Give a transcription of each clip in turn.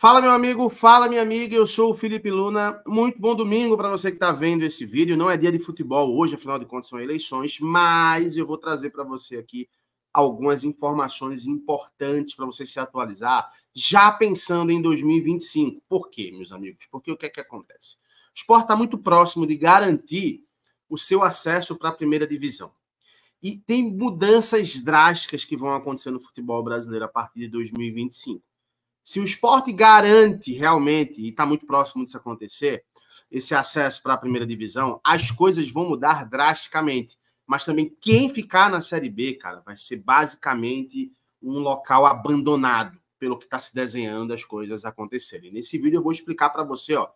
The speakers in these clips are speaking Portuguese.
Fala, meu amigo, fala, minha amiga. Eu sou o Felipe Luna. Muito bom domingo para você que está vendo esse vídeo. Não é dia de futebol hoje, afinal de contas são eleições, mas eu vou trazer para você aqui algumas informações importantes para você se atualizar, já pensando em 2025. Por quê, meus amigos? Porque o que é que acontece? O esporte está muito próximo de garantir o seu acesso para a primeira divisão. E tem mudanças drásticas que vão acontecer no futebol brasileiro a partir de 2025 se o esporte garante realmente, e está muito próximo disso acontecer, esse acesso para a primeira divisão, as coisas vão mudar drasticamente. Mas também quem ficar na Série B, cara, vai ser basicamente um local abandonado pelo que está se desenhando as coisas acontecerem. Nesse vídeo eu vou explicar para você, ó,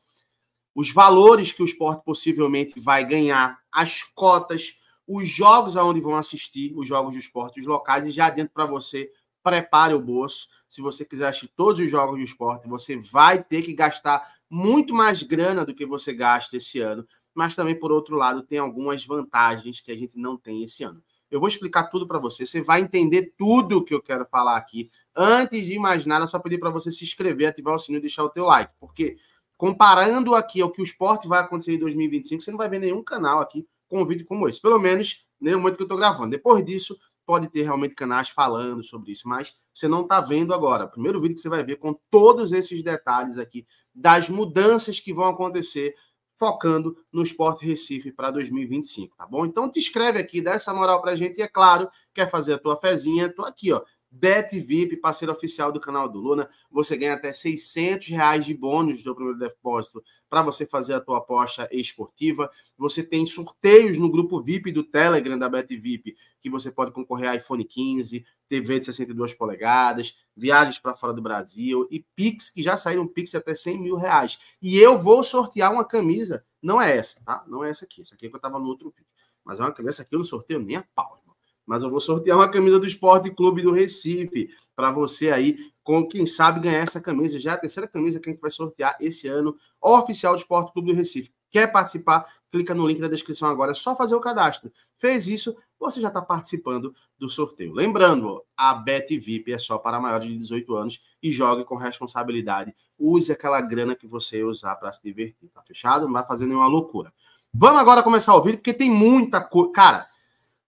os valores que o esporte possivelmente vai ganhar, as cotas, os jogos aonde vão assistir, os jogos do esporte, os locais, e já dentro para você, prepare o bolso, se você quiser assistir todos os jogos do esporte, você vai ter que gastar muito mais grana do que você gasta esse ano. Mas também, por outro lado, tem algumas vantagens que a gente não tem esse ano. Eu vou explicar tudo para você. Você vai entender tudo que eu quero falar aqui. Antes de mais nada, só pedir para você se inscrever, ativar o sininho e deixar o teu like. Porque comparando aqui ao que o esporte vai acontecer em 2025, você não vai ver nenhum canal aqui com um vídeo como esse. Pelo menos, nem o momento que eu estou gravando. Depois disso, pode ter realmente canais falando sobre isso, mas você não está vendo agora. Primeiro vídeo que você vai ver com todos esses detalhes aqui das mudanças que vão acontecer focando no Esporte Recife para 2025, tá bom? Então te inscreve aqui, dá essa moral para gente e é claro, quer fazer a tua fezinha, tô aqui, ó, Bet VIP, parceiro oficial do canal do Luna, você ganha até 600 reais de bônus do seu primeiro depósito para você fazer a tua aposta esportiva. Você tem sorteios no grupo VIP do Telegram da Bet VIP, que você pode concorrer a iPhone 15, TV de 62 polegadas, viagens para fora do Brasil e Pix, que já saíram Pix até 100 mil reais. E eu vou sortear uma camisa, não é essa, tá? Não é essa aqui, essa aqui é que eu estava no outro vídeo. Mas é uma camisa, essa aqui eu não sorteio nem a pau mas eu vou sortear uma camisa do Esporte Clube do Recife para você aí, com quem sabe ganhar essa camisa. Já é a terceira camisa que a gente vai sortear esse ano, oficial do Esporte Clube do Recife. Quer participar? Clica no link da descrição agora, é só fazer o cadastro. Fez isso, você já está participando do sorteio. Lembrando, a Bet VIP é só para maiores de 18 anos e jogue com responsabilidade. Use aquela grana que você usar para se divertir, tá fechado? Não vai fazer nenhuma loucura. Vamos agora começar o vídeo, porque tem muita coisa. Cara,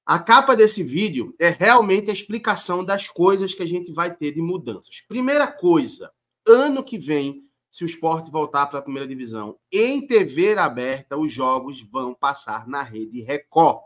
a capa desse vídeo é realmente a explicação das coisas que a gente vai ter de mudanças. Primeira coisa, ano que vem, se o esporte voltar para a primeira divisão, em TV aberta, os jogos vão passar na Rede Record.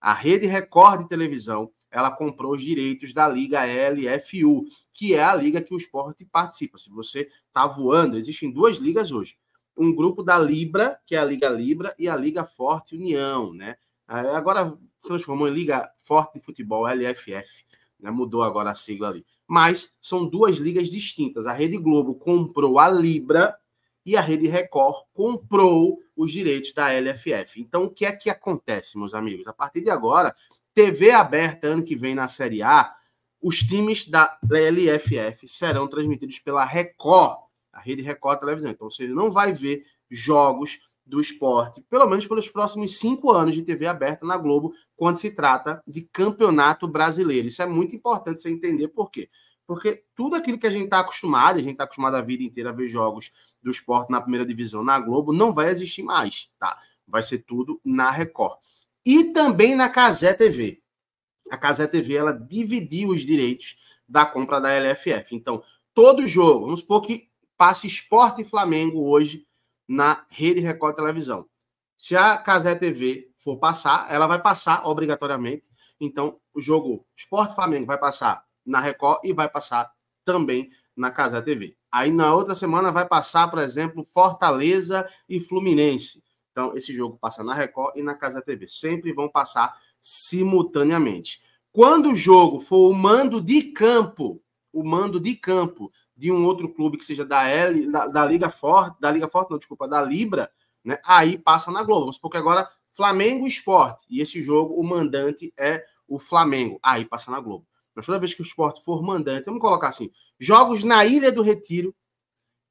A Rede Record de televisão, ela comprou os direitos da Liga LFU, que é a liga que o esporte participa. Se você está voando, existem duas ligas hoje. Um grupo da Libra, que é a Liga Libra, e a Liga Forte União, né? Agora transformou em Liga Forte de Futebol, LFF. Né? Mudou agora a sigla ali. Mas são duas ligas distintas. A Rede Globo comprou a Libra e a Rede Record comprou os direitos da LFF. Então, o que é que acontece, meus amigos? A partir de agora, TV aberta ano que vem na Série A, os times da LFF serão transmitidos pela Record, a Rede Record Televisão. Então, você não vai ver jogos do esporte, pelo menos pelos próximos cinco anos de TV aberta na Globo, quando se trata de campeonato brasileiro. Isso é muito importante você entender por quê. Porque tudo aquilo que a gente está acostumado, a gente está acostumado a vida inteira a ver jogos do esporte na primeira divisão na Globo, não vai existir mais, tá? Vai ser tudo na Record. E também na Casé TV. A Casé TV, ela dividiu os direitos da compra da LFF. Então, todo jogo, vamos supor que passe Esporte e Flamengo hoje na Rede Record Televisão. Se a Casé TV for passar, ela vai passar obrigatoriamente. Então, o jogo Esporte Flamengo vai passar na Record e vai passar também na Casé TV. Aí na outra semana vai passar, por exemplo, Fortaleza e Fluminense. Então, esse jogo passa na Record e na Casa TV. Sempre vão passar simultaneamente. Quando o jogo for o mando de campo, o mando de campo de um outro clube que seja da L, da, da Liga Forte, da Liga Forte, não, desculpa, da Libra, né? Aí passa na Globo. Vamos porque agora Flamengo Esporte. E esse jogo, o mandante é o Flamengo. Aí passa na Globo. Mas toda vez que o esporte for mandante, vamos colocar assim: jogos na Ilha do Retiro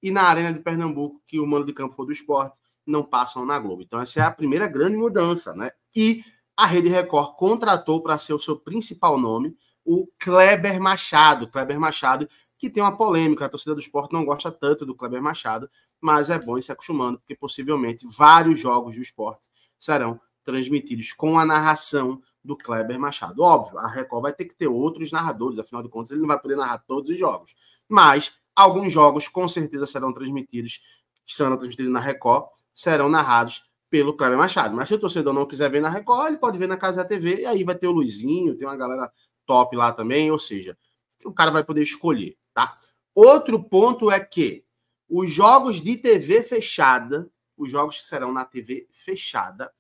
e na Arena de Pernambuco, que o mano de campo for do esporte, não passam na Globo. Então, essa é a primeira grande mudança, né? E a Rede Record contratou para ser o seu principal nome o Kleber Machado. Kleber Machado que tem uma polêmica. A torcida do esporte não gosta tanto do Kleber Machado, mas é bom ir se acostumando, porque possivelmente vários jogos do esporte serão transmitidos com a narração do Kleber Machado. Óbvio, a Record vai ter que ter outros narradores, afinal de contas, ele não vai poder narrar todos os jogos. Mas alguns jogos com certeza serão transmitidos, que serão transmitidos na Record, serão narrados pelo Kleber Machado. Mas se o torcedor não quiser ver na Record, ele pode ver na Casa da TV, e aí vai ter o Luizinho, tem uma galera top lá também, ou seja, o cara vai poder escolher tá? Outro ponto é que os jogos de TV fechada, os jogos que serão na TV fechada,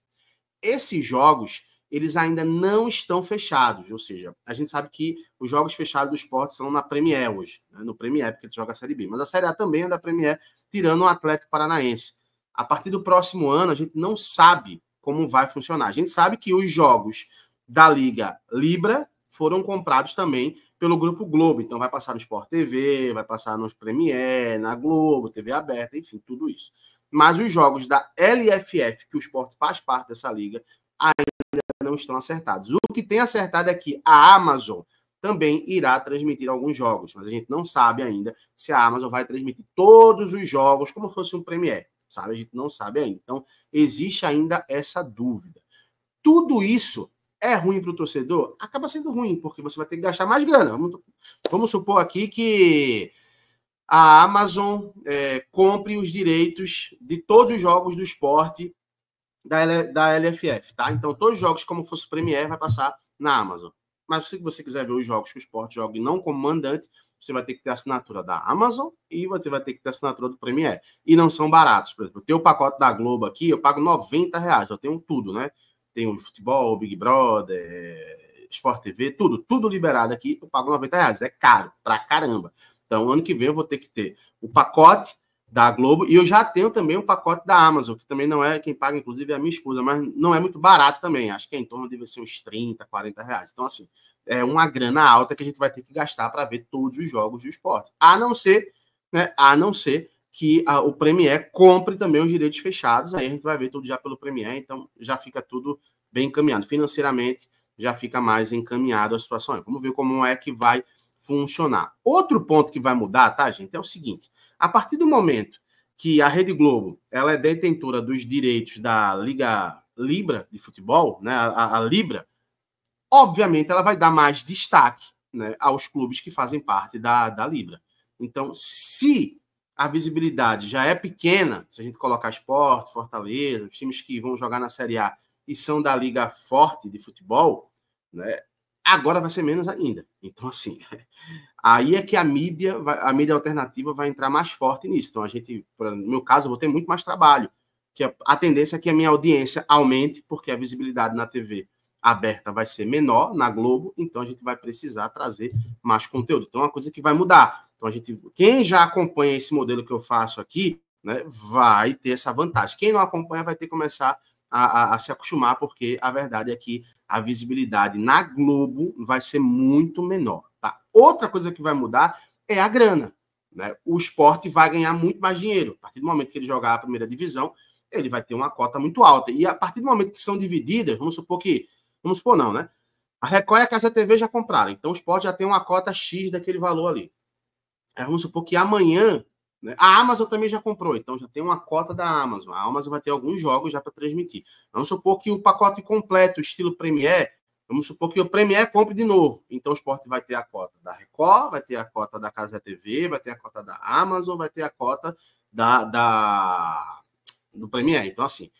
esses jogos eles ainda não estão fechados, ou seja, a gente sabe que os jogos fechados do esporte são na Premier hoje, né? no Premier, porque ele joga a Série B, mas a Série A também é da Premier, tirando o Atlético Paranaense. A partir do próximo ano, a gente não sabe como vai funcionar. A gente sabe que os jogos da Liga Libra foram comprados também pelo Grupo Globo. Então vai passar no Sport TV, vai passar nos Premier, na Globo, TV aberta, enfim, tudo isso. Mas os jogos da LFF, que o Sport faz parte dessa liga, ainda não estão acertados. O que tem acertado é que a Amazon também irá transmitir alguns jogos, mas a gente não sabe ainda se a Amazon vai transmitir todos os jogos como fosse um Premier, sabe? A gente não sabe ainda. Então, existe ainda essa dúvida. Tudo isso é ruim para o torcedor, acaba sendo ruim, porque você vai ter que gastar mais grana. Vamos, vamos supor aqui que a Amazon é, compre os direitos de todos os jogos do esporte da, L, da LFF, tá? Então, todos os jogos, como fosse o Premier, vai passar na Amazon. Mas se você quiser ver os jogos que o esporte joga e não como mandante, você vai ter que ter assinatura da Amazon e você vai ter que ter assinatura do Premier. E não são baratos. Por exemplo, eu tenho o pacote da Globo aqui, eu pago 90 reais. Eu tenho tudo, né? tem o futebol, o Big Brother, é, Sport TV, tudo, tudo liberado aqui, eu pago 90 reais. É caro pra caramba. Então, ano que vem eu vou ter que ter o pacote da Globo e eu já tenho também o pacote da Amazon, que também não é quem paga, inclusive, é a minha esposa, mas não é muito barato também. Acho que é em torno de ser uns 30, 40 reais. Então, assim, é uma grana alta que a gente vai ter que gastar para ver todos os jogos do esporte. A não ser, né? A não ser que a, o Premier compre também os direitos fechados. Aí a gente vai ver tudo já pelo Premier, então já fica tudo bem encaminhado. Financeiramente já fica mais encaminhado a situação. Vamos ver como é que vai funcionar. Outro ponto que vai mudar, tá, gente, é o seguinte: a partir do momento que a Rede Globo ela é detentora dos direitos da Liga Libra de futebol, né, a, a Libra, obviamente ela vai dar mais destaque né, aos clubes que fazem parte da, da Libra. Então, se a visibilidade já é pequena, se a gente colocar esporte, Fortaleza, os times que vão jogar na Série A e são da liga forte de futebol, né? Agora vai ser menos ainda. Então, assim, aí é que a mídia, a mídia alternativa vai entrar mais forte nisso. Então, a gente, no meu caso, eu vou ter muito mais trabalho. Que a, a tendência é que a minha audiência aumente, porque a visibilidade na TV aberta vai ser menor, na Globo, então a gente vai precisar trazer mais conteúdo. Então, é uma coisa que vai mudar. Então a gente, quem já acompanha esse modelo que eu faço aqui, né, vai ter essa vantagem. Quem não acompanha vai ter que começar a, a, a se acostumar, porque a verdade é que a visibilidade na Globo vai ser muito menor. Tá? Outra coisa que vai mudar é a grana. Né? O esporte vai ganhar muito mais dinheiro. A partir do momento que ele jogar a primeira divisão, ele vai ter uma cota muito alta. E a partir do momento que são divididas, vamos supor que. Vamos supor, não, né? A Record e a Casa TV já compraram. Então o esporte já tem uma cota X daquele valor ali. É, vamos supor que amanhã. Né, a Amazon também já comprou, então já tem uma cota da Amazon. A Amazon vai ter alguns jogos já para transmitir. Vamos supor que o pacote completo, estilo Premiere, vamos supor que o Premiere compre de novo. Então o esporte vai ter a cota da Record, vai ter a cota da Casa TV, vai ter a cota da Amazon, vai ter a cota da, da do Premiere. Então, assim,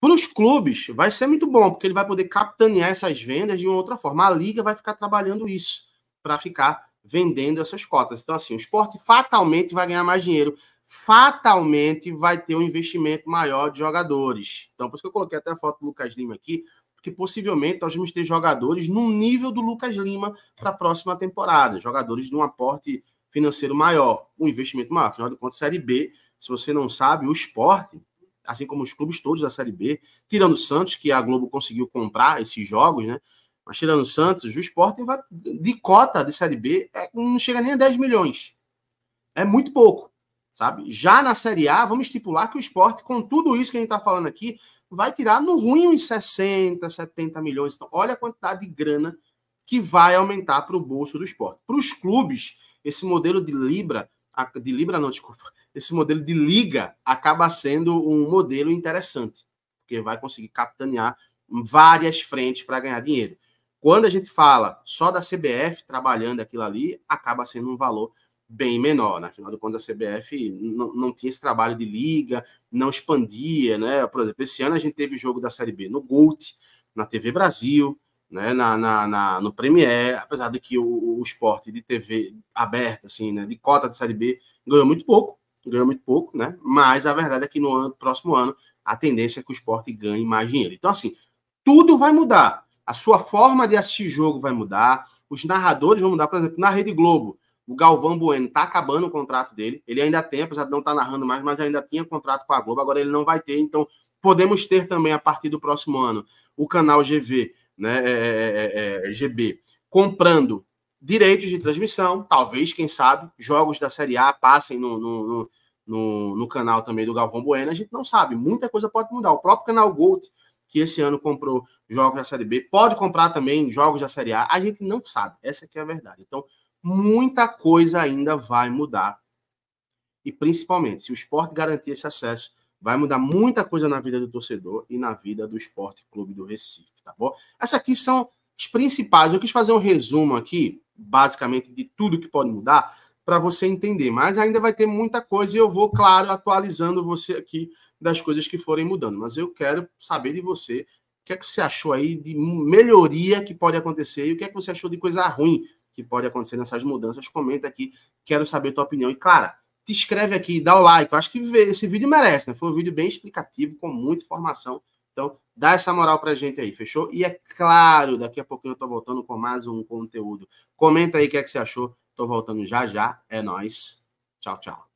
para os clubes vai ser muito bom, porque ele vai poder capitanear essas vendas de uma outra forma. A liga vai ficar trabalhando isso para ficar vendendo essas cotas. Então, assim, o esporte fatalmente vai ganhar mais dinheiro, fatalmente vai ter um investimento maior de jogadores. Então, por isso que eu coloquei até a foto do Lucas Lima aqui, porque possivelmente nós vamos ter jogadores no nível do Lucas Lima para a próxima temporada, jogadores de um aporte financeiro maior, um investimento maior. Afinal de contas, Série B, se você não sabe, o esporte, assim como os clubes todos da Série B, tirando o Santos, que a Globo conseguiu comprar esses jogos, né? mas tirando o Santos, o Sporting vai de cota de Série B, é, não chega nem a 10 milhões. É muito pouco, sabe? Já na Série A, vamos estipular que o Sport, com tudo isso que a gente está falando aqui, vai tirar no ruim uns 60, 70 milhões. Então, olha a quantidade de grana que vai aumentar para o bolso do esporte. Para os clubes, esse modelo de Libra, de Libra não, desculpa, esse modelo de Liga acaba sendo um modelo interessante, porque vai conseguir capitanear várias frentes para ganhar dinheiro. Quando a gente fala só da CBF trabalhando aquilo ali, acaba sendo um valor bem menor. Né? Afinal de contas, a CBF não, não tinha esse trabalho de liga, não expandia. Né? Por exemplo, esse ano a gente teve jogo da Série B no Gold, na TV Brasil, né? na, na, na no Premier, apesar de que o, o esporte de TV aberta, assim, né? de cota de Série B, ganhou muito pouco, ganhou muito pouco, né? mas a verdade é que no ano, próximo ano a tendência é que o esporte ganhe mais dinheiro. Então, assim, tudo vai mudar a sua forma de assistir jogo vai mudar, os narradores vão mudar. Por exemplo, na Rede Globo, o Galvão Bueno está acabando o contrato dele. Ele ainda tem, apesar de não estar tá narrando mais, mas ainda tinha contrato com a Globo, agora ele não vai ter. Então, podemos ter também, a partir do próximo ano, o canal GV, né, é, é, é, GB, comprando direitos de transmissão. Talvez, quem sabe, jogos da Série A passem no, no, no, no canal também do Galvão Bueno. A gente não sabe. Muita coisa pode mudar. O próprio canal Gold que esse ano comprou jogos da Série B, pode comprar também jogos da Série A, a gente não sabe, essa aqui é a verdade. Então, muita coisa ainda vai mudar. E principalmente, se o esporte garantir esse acesso, vai mudar muita coisa na vida do torcedor e na vida do Esporte Clube do Recife, tá bom? Essas aqui são as principais. Eu quis fazer um resumo aqui, basicamente, de tudo que pode mudar, para você entender. Mas ainda vai ter muita coisa e eu vou, claro, atualizando você aqui das coisas que forem mudando. Mas eu quero saber de você o que é que você achou aí de melhoria que pode acontecer e o que é que você achou de coisa ruim que pode acontecer nessas mudanças. Comenta aqui, quero saber tua opinião. E, cara, te inscreve aqui, dá o like. Eu acho que esse vídeo merece, né? Foi um vídeo bem explicativo, com muita informação. Então, dá essa moral pra gente aí, fechou? E é claro, daqui a pouquinho eu tô voltando com mais um conteúdo. Comenta aí o que é que você achou. Tô voltando já já. É nós. Tchau, tchau.